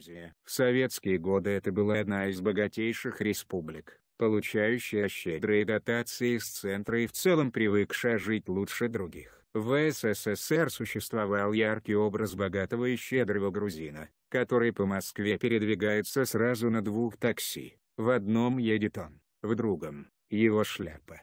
Грузия. В советские годы это была одна из богатейших республик, получающая щедрые дотации из центра и в целом привыкшая жить лучше других. В СССР существовал яркий образ богатого и щедрого грузина, который по Москве передвигается сразу на двух такси. В одном едет он, в другом – его шляпа.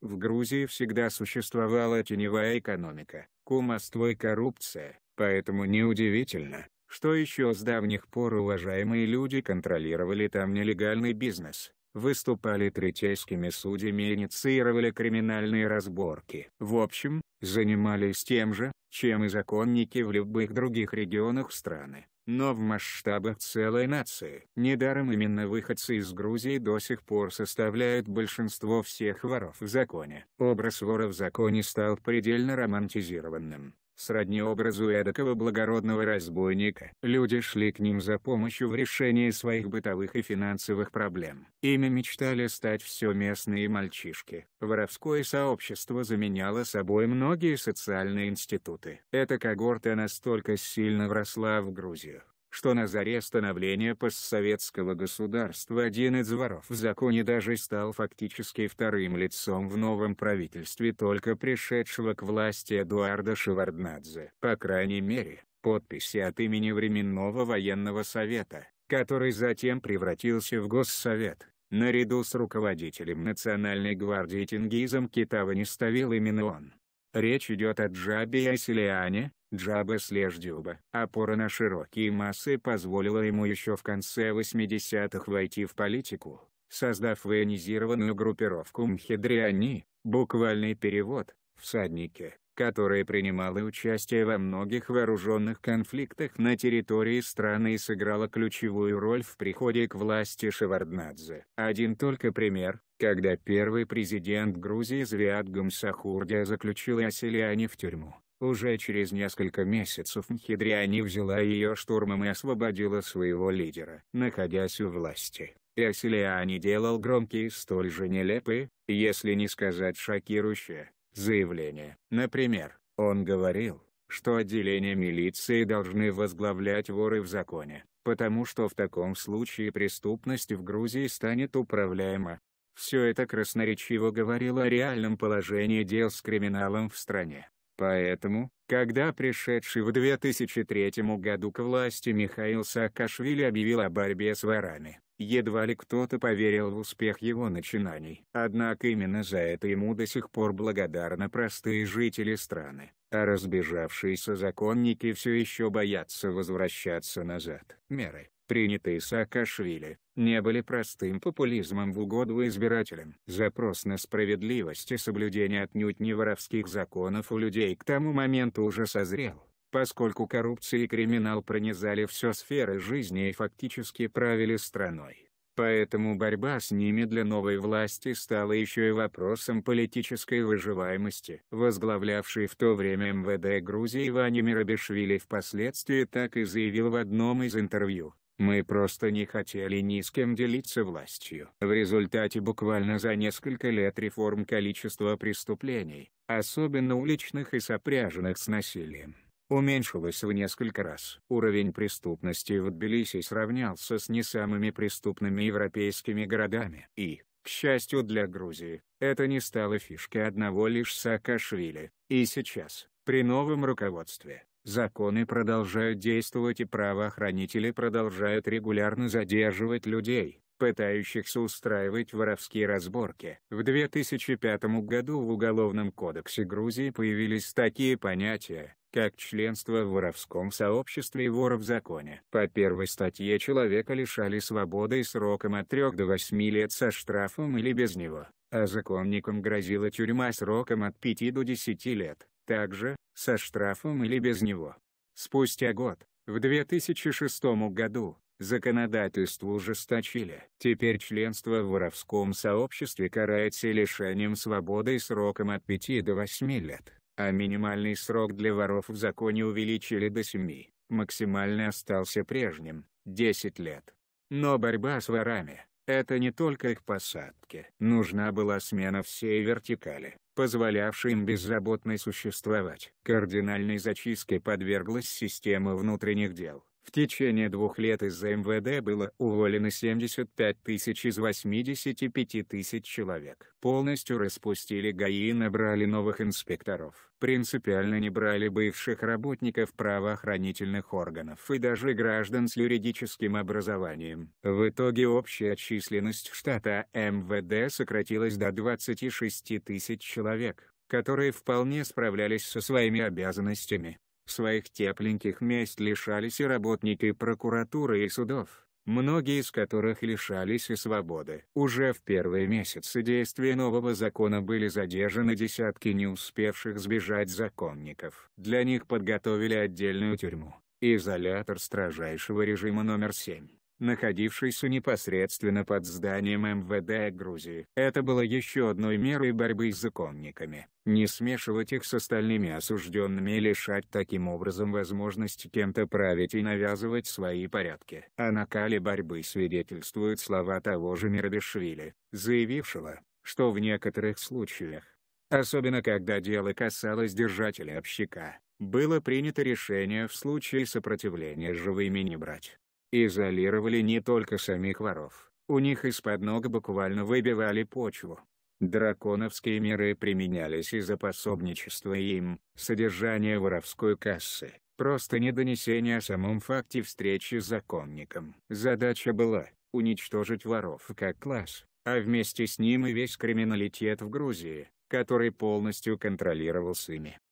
В Грузии всегда существовала теневая экономика, кумовство и коррупция, поэтому неудивительно, что еще с давних пор уважаемые люди контролировали там нелегальный бизнес, выступали третейскими судьями и инициировали криминальные разборки. В общем, занимались тем же, чем и законники в любых других регионах страны, но в масштабах целой нации. Недаром именно выходцы из Грузии до сих пор составляют большинство всех воров в законе. Образ вора в законе стал предельно романтизированным сродни образу эдакого благородного разбойника. Люди шли к ним за помощью в решении своих бытовых и финансовых проблем. Ими мечтали стать все местные мальчишки. Воровское сообщество заменяло собой многие социальные институты. Эта когорта настолько сильно вросла в Грузию что на заре становления постсоветского государства один из воров в законе даже стал фактически вторым лицом в новом правительстве только пришедшего к власти Эдуарда Шеварднадзе. По крайней мере, подписи от имени Временного военного совета, который затем превратился в Госсовет, наряду с руководителем Национальной гвардии Тенгизом Китава не ставил именно он. Речь идет о Джабе Асилиане, Джаба Слеждюба. Опора на широкие массы позволила ему еще в конце 80-х войти в политику, создав военизированную группировку Мхедриани, буквальный перевод, всадники которые принимала участие во многих вооруженных конфликтах на территории страны и сыграла ключевую роль в приходе к власти Шеварднадзе. Один только пример, когда первый президент Грузии Звиат Гамсахурдя заключил Аселяне в тюрьму. Уже через несколько месяцев Мхидриани взяла ее штурмом и освободила своего лидера. Находясь у власти, Эсилиани делал громкие столь же нелепые, если не сказать шокирующие, заявление. Например, он говорил, что отделения милиции должны возглавлять воры в законе, потому что в таком случае преступность в Грузии станет управляема. Все это красноречиво говорило о реальном положении дел с криминалом в стране. Поэтому, когда пришедший в 2003 году к власти Михаил Саакашвили объявил о борьбе с ворами, Едва ли кто-то поверил в успех его начинаний. Однако именно за это ему до сих пор благодарны простые жители страны, а разбежавшиеся законники все еще боятся возвращаться назад. Меры, принятые Саакашвили, не были простым популизмом в угоду избирателям. Запрос на справедливость и соблюдение отнюдь не воровских законов у людей к тому моменту уже созрел поскольку коррупция и криминал пронизали все сферы жизни и фактически правили страной. Поэтому борьба с ними для новой власти стала еще и вопросом политической выживаемости. Возглавлявший в то время МВД Грузии Ваня Миробишвили впоследствии так и заявил в одном из интервью. Мы просто не хотели ни с кем делиться властью. В результате буквально за несколько лет реформ количество преступлений, особенно уличных и сопряженных с насилием, уменьшилось в несколько раз. Уровень преступности в Тбилиси сравнялся с не самыми преступными европейскими городами. И, к счастью для Грузии, это не стало фишкой одного лишь Саакашвили. И сейчас, при новом руководстве, законы продолжают действовать и правоохранители продолжают регулярно задерживать людей, пытающихся устраивать воровские разборки. В 2005 году в Уголовном кодексе Грузии появились такие понятия, как членство в воровском сообществе и вора в законе. По первой статье человека лишали свободы сроком от 3 до 8 лет со штрафом или без него, а законникам грозила тюрьма сроком от 5 до 10 лет, также, со штрафом или без него. Спустя год, в 2006 году, законодательство ужесточили. Теперь членство в воровском сообществе карается лишением свободы сроком от 5 до 8 лет а минимальный срок для воров в законе увеличили до 7, максимальный остался прежним – 10 лет. Но борьба с ворами – это не только их посадки. Нужна была смена всей вертикали, позволявшей им беззаботно существовать. Кардинальной зачистке подверглась система внутренних дел. В течение двух лет из-за МВД было уволено 75 тысяч из 85 тысяч человек. Полностью распустили ГАИ и набрали новых инспекторов. Принципиально не брали бывших работников правоохранительных органов и даже граждан с юридическим образованием. В итоге общая численность штата МВД сократилась до 26 тысяч человек которые вполне справлялись со своими обязанностями. Своих тепленьких мест лишались и работники прокуратуры и судов, многие из которых лишались и свободы. Уже в первые месяцы действия нового закона были задержаны десятки не успевших сбежать законников. Для них подготовили отдельную тюрьму, изолятор строжайшего режима номер 7 находившийся непосредственно под зданием МВД Грузии. Это было еще одной мерой борьбы с законниками. Не смешивать их с остальными осужденными и лишать таким образом возможности кем-то править и навязывать свои порядки. О а накале борьбы свидетельствуют слова того же Мирабишвили, заявившего, что в некоторых случаях, особенно когда дело касалось держателя общака, было принято решение в случае сопротивления живыми не брать. Изолировали не только самих воров. У них из-под ног буквально выбивали почву. Драконовские меры применялись из-за пособничества им, содержания воровской кассы, просто не недонесение о самом факте встречи с законником. Задача была — уничтожить воров как класс, а вместе с ним и весь криминалитет в Грузии, который полностью контролировался ими.